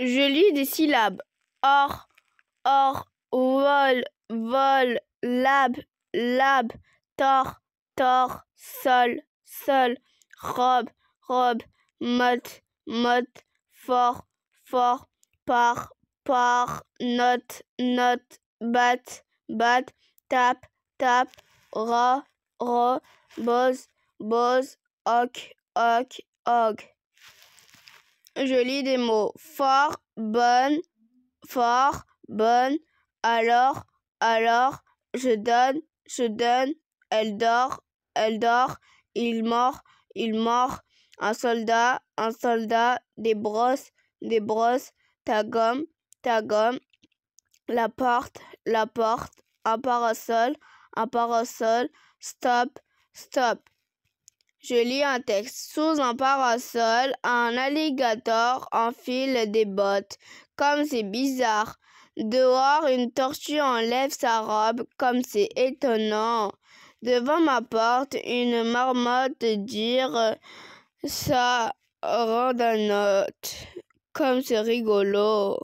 Je lis des syllabes. Or, or, vol, vol, lab, lab, tor, tor, sol, sol, robe, robe, mot, mot, fort, fort, par, par, note, note, bat, bat, tap, tap, ra, ro, boz, boz, ok, ok, og je lis des mots. Fort, bonne, fort, bonne. Alors, alors, je donne, je donne. Elle dort, elle dort. Il mord, il mord. Un soldat, un soldat. Des brosses, des brosses. Ta gomme, ta gomme. La porte, la porte. Un parasol, un parasol. Stop, stop. Je lis un texte. Sous un parasol, un alligator enfile des bottes. Comme c'est bizarre. Dehors, une tortue enlève sa robe. Comme c'est étonnant. Devant ma porte, une marmotte dire ça rend Comme c'est rigolo.